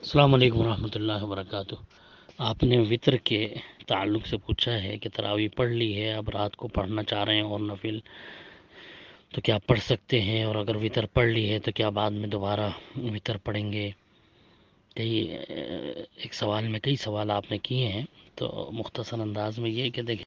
अल्लाम वरहमल वरक आपने वितर के ताल्लुक से पूछा है कि तरावी पढ़ ली है अब रात को पढ़ना चाह रहे हैं और नफिल तो क्या पढ़ सकते हैं और अगर वितर पढ़ ली है तो क्या बाद में दोबारा वितर पढ़ेंगे कई एक सवाल में कई सवाल आपने किए हैं तो मुख्तसर अंदाज में ये कि देखें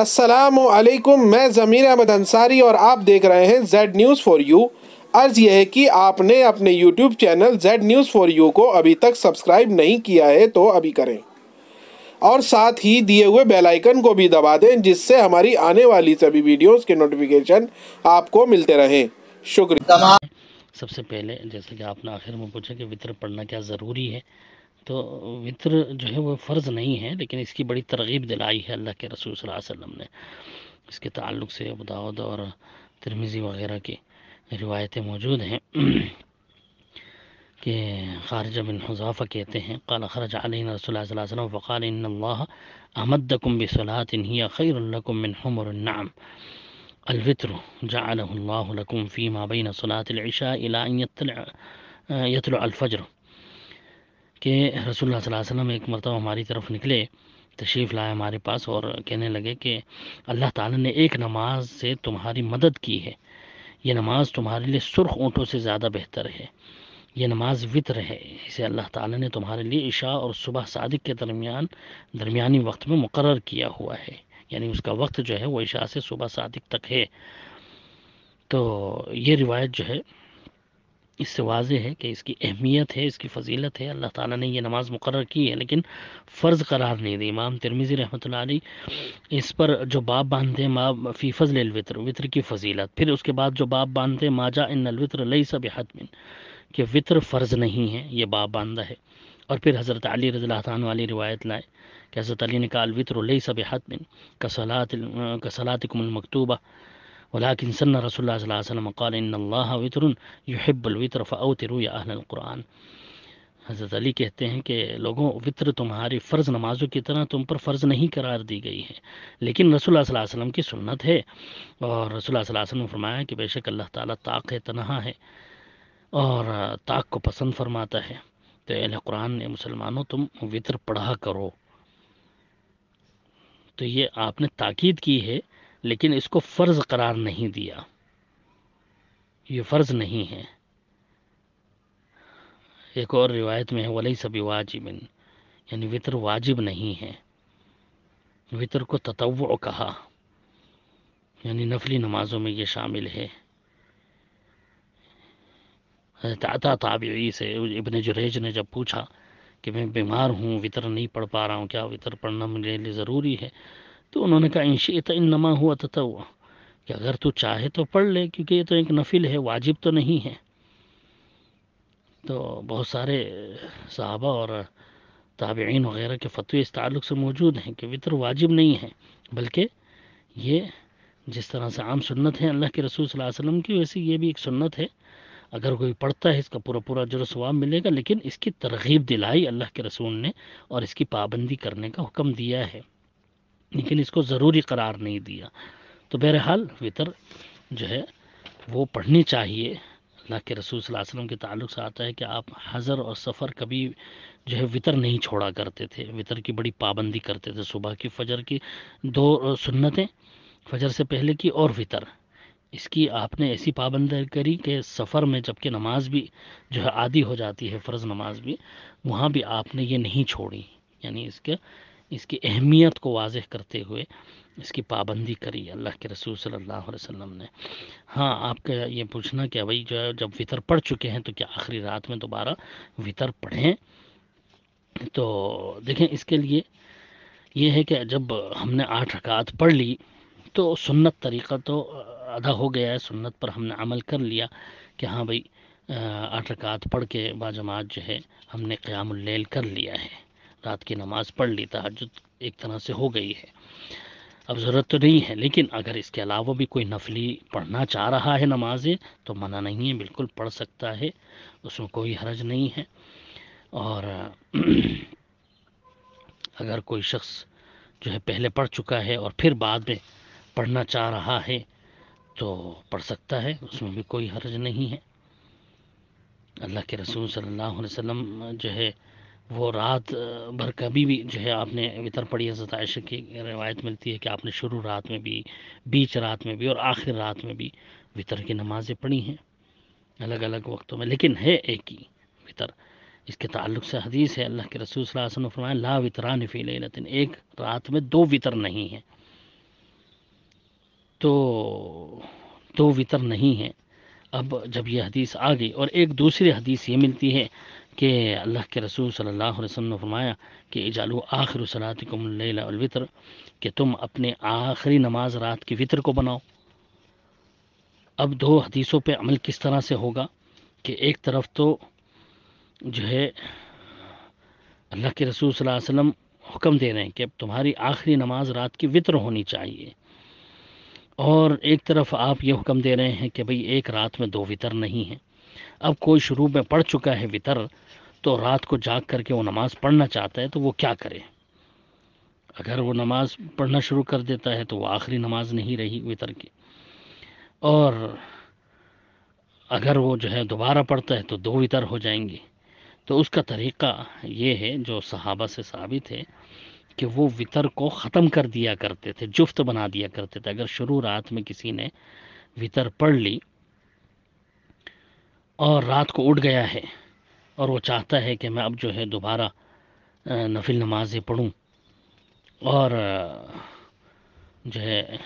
असलकुम मैं ज़मीर अहमद अंसारी और आप देख रहे हैं जेड न्यूज़ फॉर यू अर्ज यह है कि आपने अपने YouTube channel Z News for you को अभी तक सब्सक्राइब नहीं किया है तो अभी करें और साथ ही दिए हुए बेल आइकन को भी दबा दें जिससे हमारी आने वाली सभी वीडियोस के नोटिफिकेशन आपको मिलते रहें शुक्रिया सबसे पहले जैसे कि आपने आखिर में पूछा कि वितर पढ़ना क्या ज़रूरी है तो वितर जो है वो फ़र्ज़ नहीं है लेकिन इसकी बड़ी तरगीब दिलाई है अल्लाह के रसूल वसल्लम ने इसके ताल्लुक से अबू और तिरमिज़ी वगैरह की रिवायतें मौजूद हैं कि खारजा बिन हजाफ़ा कहते हैं कल खरज अलिन रसोल्ला फ़ाल अल्लाह अहमदकुम बसलातिन खैरकुम बिन हमरनाम अलवित्र जाकुम फ़ी माबिन सलातलशा यतलफ़जर के रसोल्ला वसम एक मरतब हमारी तरफ निकले तशरीफ़ लाए हमारे पास और कहने लगे कि अल्लाह ताला ने एक नमाज से तुम्हारी मदद की है ये नमाज तुम्हारे लिए सुर्ख ऊँटों से ज़्यादा बेहतर है ये नमाज वितर है इसे अल्लाह ताला ने तुम्हारे लिए इशा और सुबह सादिक के दरमियान दरमियानी वक्त में मुकर किया हुआ है यानी उसका वक्त जो है वो इशा से सुबह सादिक तक है तो ये रिवायत जो है इससे वाज है कि इसकी अहमियत है इसकी फजीलत है अल्लाह ताला ने यह नमाज़ मुकर की है लेकिन फ़र्ज़ करार नहीं दी इमाम तिरमिज़ी रहमत इस पर जो बाप बांधते हैं माँ फ़ी फजल वितर वितर की फजीलत फिर उसके बाद जो बाप बांधते हैं माजा इन अलवितर लई सब हतमिन कि वितर फ़र्ज़ नहीं है ये बाप बांधा है और फिर हज़रत अली रज़ी वाली रिवायत लाए कि हज़रत अली ने कहा अलवित्र लई सब हतमिन कसलात कसलातमकतूबा ولكن سن رسول الله صلى الله عليه وسلم قال إن الله وطر يحب الوطر فأوتروا या अहल कुरान हज़रत अली कहते हैं कि लोगों वित्र तुम्हारी फ़र्ज़ नमाज़ों की तरह तुम पर फ़र्ज़ नहीं करार दी गई है लेकिन रसोल्ला वसम की सुन्नत है और रसोल्ला वसम ने फरमाया कि बेशक अल्लाह ताला ताक है तनहा है और ताक को पसंद फरमाता है तो अहल कुरान ने मुसलमानों तुम वित्र पढ़ा करो तो ये आपने ताकीद की है लेकिन इसको फ़र्ज़ करार नहीं दिया ये फ़र्ज़ नहीं है एक और रिवायत में है वलई सभी वाजिब यानी वितर वाजिब नहीं है वितर को तत्व कहा यानी नफली नमाज़ों में ये शामिल है ताता ताबी से इबन जुरेज ने जब पूछा कि मैं बीमार हूँ वितर नहीं पढ़ पा रहा हूँ क्या वितर पढ़ना मेरे लिए ज़रूरी है तो उन्होंने कहा इन नमा हुआ तत्व कि अगर तू चाहे तो पढ़ ले क्योंकि ये तो एक नफिल है वाजिब तो नहीं है तो बहुत सारे साहबा और ताबेन वगैरह के फतवे इस ताल्लुक से मौजूद हैं कि वितर वाजिब नहीं है बल्कि ये जिस तरह से आम सुन्नत है अल्लाह के रसूल सल्लल्लाहु अलैहि वसल्लम की वैसे ये भी एक सुन्नत है अगर कोई पढ़ता है इसका पूरा पूरा जर स्वाब मिलेगा लेकिन इसकी तरगीब दिलाई अल्लाह के रसूल ने और इसकी पाबंदी करने का हुक्म दिया है लेकिन इसको ज़रूरी करार नहीं दिया तो बहरहाल वितर जो है वो पढ़नी चाहिए अल्लाह के रसूल वसल्लम के ताल्लुक से आता है कि आप हज़र और सफ़र कभी जो है वितर नहीं छोड़ा करते थे वितर की बड़ी पाबंदी करते थे सुबह की फ़जर की दो सुन्नतें फजर से पहले की और वितर इसकी आपने ऐसी पाबंदी करी कि सफ़र में जबकि नमाज भी जो है आदि हो जाती है फ़र्ज़ नमाज भी वहाँ भी आपने ये नहीं छोड़ी यानी इसके इसकी अहमियत को वाज करते हुए इसकी पाबंदी करी अल्लाह के रसूल सल्लल्लाहु अलैहि वसल्लम ने हाँ आपका ये पूछना कि भाई जो है जब वितर पढ़ चुके हैं तो क्या आखिरी रात में दोबारा वितर पढ़ें तो देखें इसके लिए ये है कि जब हमने आठ रकात पढ़ ली तो सुन्नत तरीक़ा तो अदा हो गया है सुन्नत पर हमने अमल कर लिया कि हाँ भाई आठ रकात पढ़ के बाजमात जो है हमने क़्यामल कर लिया है रात की नमाज़ पढ़ ली तहजद एक तरह से हो गई है अब ज़रूरत तो नहीं है लेकिन अगर इसके अलावा भी कोई नफली पढ़ना चाह रहा है नमाजें तो मना नहीं है बिल्कुल पढ़ सकता है उसमें कोई हर्ज नहीं है और अगर कोई शख्स जो है पहले पढ़ चुका है और फिर बाद में पढ़ना चाह रहा है तो पढ़ सकता है उसमें भी कोई हर्ज नहीं है अल्लाह के रसूल सल्लल्लाहु अलैहि वसल्लम जो है वो रात भर कभी भी जो है आपने वितर पढ़ी है सताइश की रिवायत मिलती है कि आपने शुरू रात में भी बीच रात में भी और आखिर रात में भी वितर की नमाज़ें पढ़ी हैं अलग अलग वक्तों में लेकिन है एक ही वितर इसके ताल्लुक से हदीस है अल्लाह के रसूल फरमाया ला वितरा नफी लतिन एक रात में दो वितर नहीं हैं तो दो वितर नहीं हैं अब जब यह हदीस आ गई और एक दूसरी हदीस ये मिलती है कि अल्लाह के रसूल सल्लल्लाहु अलैहि वसल्लम ने फरमाया कि इजालू आखिर सलातकुमलवितर कि तुम अपने आखिरी नमाज रात की वितर को बनाओ अब दो हदीसों पे अमल किस तरह से होगा कि एक तरफ तो जो है अल्लाह के रसूल सल्लल्लाहु अलैहि वसल्लम हुक्म दे रहे हैं कि अब तुम्हारी आखिरी नमाज रात की वितर होनी चाहिए और एक तरफ आप ये हुक्म दे रहे हैं कि भाई एक रात में दो वितर नहीं हैं अब कोई शुरू में पढ़ चुका है वितर तो रात को जाग करके वो नमाज़ पढ़ना चाहता है तो वो क्या करे अगर वो नमाज़ पढ़ना शुरू कर देता है तो वो आखिरी नमाज नहीं रही वितर की और अगर वो जो है दोबारा पढ़ता है तो दो वितर हो जाएंगी तो उसका तरीक़ा ये है जो सहाबा से साबित है कि वो वितर को ख़त्म कर दिया करते थे जुफ्त बना दिया करते थे अगर शुरू रात में किसी ने वितर पढ़ ली और रात को उठ गया है और वो चाहता है कि मैं अब जो है दोबारा नफिल नमाज़ें पढ़ूँ और जो है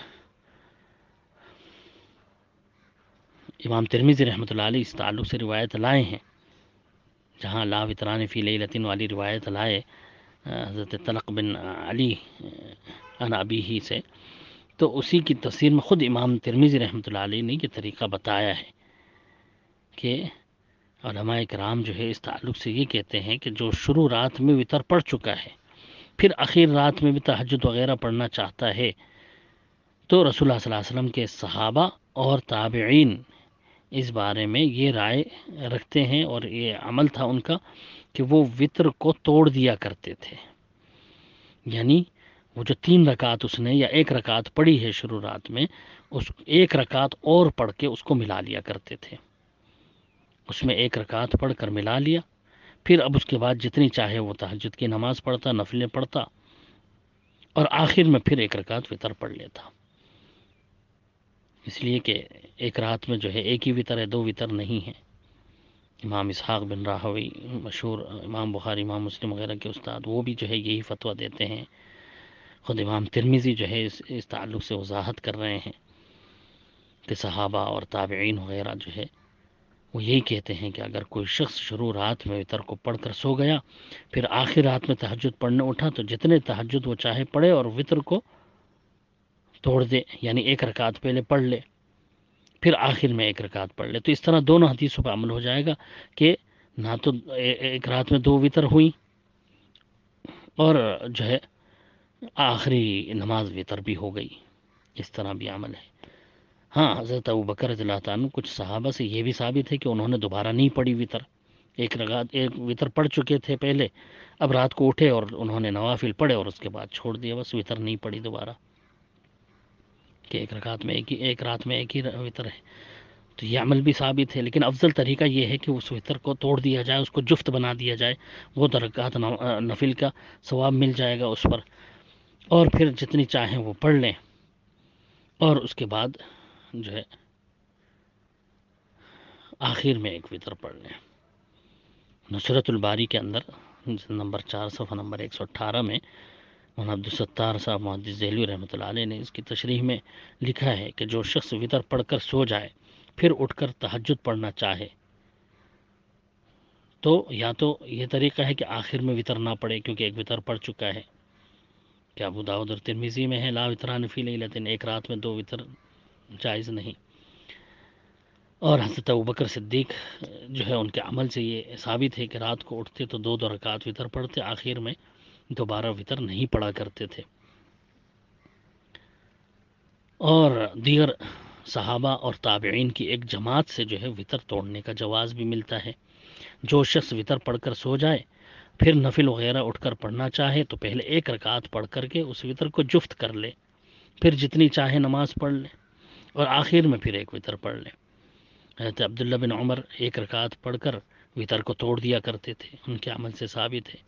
इमाम तिरमिज़ी रहमत ला इस ताल्लुक़ से रिवायत लाए हैं जहाँ ला वितरान फ़ी लतिन वाली रिवायत लाए हज़रत तलक बिन अली अन अबी ही से तो उसी की तस्वीर में ख़ुद इमाम तिरमिज़ी रहमत ला ने ये तरीक़ा बताया है के और कराम जो है इस ताल्लुक़ से ये कहते हैं कि जो शुरू रात में वितर पढ़ चुका है फिर आखिर रात में भी तहजद वगैरह पढ़ना चाहता है तो रसूल वसम के सहाबा और ताबीन इस बारे में ये राय रखते हैं और ये अमल था उनका कि वो वितर को तोड़ दिया करते थे यानी वो जो तीन रकात उसने या एक रकात पढ़ी है शुरू रात में उस एक रकात और पढ़ के उसको मिला लिया करते थे उसमें एक रकात पढ़ कर मिला लिया फिर अब उसके बाद जितनी चाहे वो तहजद की नमाज़ पढ़ता नफलें पढ़ता और आखिर में फिर एक रकात वितर पढ़ लेता इसलिए कि एक रात में जो है एक ही वितर है दो वितर नहीं है इमाम इसहाक़ बिन राहवी मशहूर इमाम बुखारी इमाम मुस्लिम वगैरह के उस्ताद वो भी जो है यही फतवा देते हैं ख़ुद इमाम तिरमिज़ी जो है इस इस ताल्लुक़ से वजाहत कर रहे हैं कि सहाबा और ताबेन वगैरह जो है वो यही कहते हैं कि अगर कोई शख्स शुरू रात में वितर को पढ़कर सो गया फिर आखिर रात में तहजद पढ़ने उठा तो जितने तहजद वो चाहे पढ़े और वितर को तोड़ दे यानी एक रकात पहले पढ़ ले फिर आखिर में एक रकात पढ़ ले तो इस तरह दोनों हदीसों पर अमल हो जाएगा कि ना तो एक रात में दो वितर हुई और जो है आखिरी नमाज वितर भी हो गई इस तरह भी अमल है हाँ हज़रत अबू बकर कुछ सहाबा से ये भी साबित है कि उन्होंने दोबारा नहीं पढ़ी वितर एक रगात एक वितर पढ़ चुके थे पहले अब रात को उठे और उन्होंने नवाफिल पढ़े और उसके बाद छोड़ दिया बस वितर नहीं पढ़ी दोबारा कि एक रगात में एक ही एक रात में एक ही वितर है तो ये अमल भी साबित है लेकिन अफजल तरीका ये है कि उस वितर को तोड़ दिया जाए उसको जुफ्त बना दिया जाए वो दरकात नफिल का सवाब मिल जाएगा उस पर और फिर जितनी चाहें वो पढ़ लें और उसके बाद जो है आखिर में एक वितर पढ़ लें नसरतुलबारी के अंदर नंबर चार सफ़ा नंबर एक सौ अट्ठारह में मौलाना अब्दुलसत्तार साहब महदी जहलवी रहमत ने इसकी तशरीह में लिखा है कि जो शख्स वितर पढ़कर सो जाए फिर उठकर तहजद पढ़ना चाहे तो या तो यह तरीका है कि आखिर में वितर ना पड़े क्योंकि एक वितर पड़ चुका है क्या अबू दाऊद और तिरमिज़ी में है ला वितरान फ़ी लेकिन एक रात में दो वितर जायज़ नहीं और हज़रत बकर सिद्दीक जो है उनके अमल से ये साबित है कि रात को उठते तो दो दो रकात वितर पढ़ते आखिर में दोबारा वितर नहीं पढ़ा करते थे और दीगर सहाबा और ताबेन की एक जमात से जो है वितर तोड़ने का जवाज़ भी मिलता है जो शख्स वितर पढ़कर सो जाए फिर नफिल वगैरह उठकर पढ़ना चाहे तो पहले एक रकात पढ़ करके उस वितर को जुफ्त कर ले फिर जितनी चाहे नमाज़ पढ़ ले और आखिर में फिर एक वितर पढ़ लें हजरत अब्दुल्ला बिन उमर एक रकात पढ़कर वितर को तोड़ दिया करते थे उनके अमल से साबित है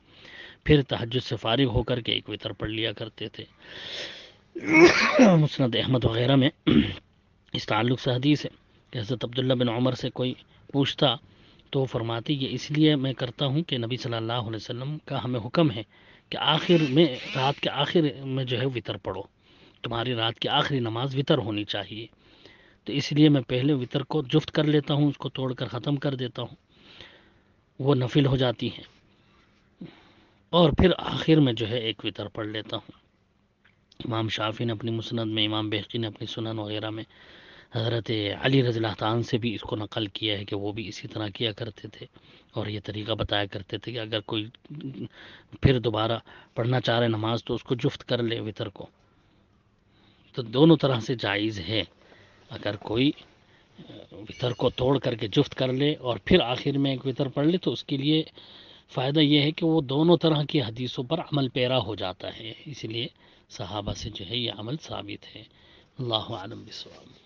फिर तहज से फारिग होकर के एक वितर पढ़ लिया करते थे मुस्ंद अहमद वगैरह में इस ताल्लुक से हदीस है कि हज़रत अब्दुल्ला बिन उमर से कोई पूछता तो फरमाती ये इसलिए मैं करता हूँ कि नबी सल्लल्लाहु अलैहि वसल्लम का हमें हुक्म है कि आखिर में रात के आखिर में जो है वितर पढ़ो तुम्हारी रात की आखिरी नमाज वितर होनी चाहिए तो इसलिए मैं पहले वितर को जुफ्त कर लेता हूँ उसको तोड़ कर ख़त्म कर देता हूँ वो नफिल हो जाती हैं और फिर आखिर में जो है एक वितर पढ़ लेता हूँ इमाम शाफी ने अपनी मुसनद में इमाम बेहकी ने अपनी सुनन वगैरह में हज़रत अली रजील्ला तान से भी इसको नकल किया है कि वो भी इसी तरह किया करते थे और ये तरीका बताया करते थे कि अगर कोई फिर दोबारा पढ़ना चाह रहे नमाज तो उसको जुफ्त कर ले वितर को तो दोनों तरह से जायज़ है अगर कोई वितर को तोड़ करके जुफ्त कर ले और फिर आखिर में एक वितर पढ़ ले तो उसके लिए फ़ायदा यह है कि वो दोनों तरह की हदीसों पर अमल पैरा हो जाता है इसलिए सहाबा से जो है ये अमल साबित है अल्लाह आलम बिस्वाम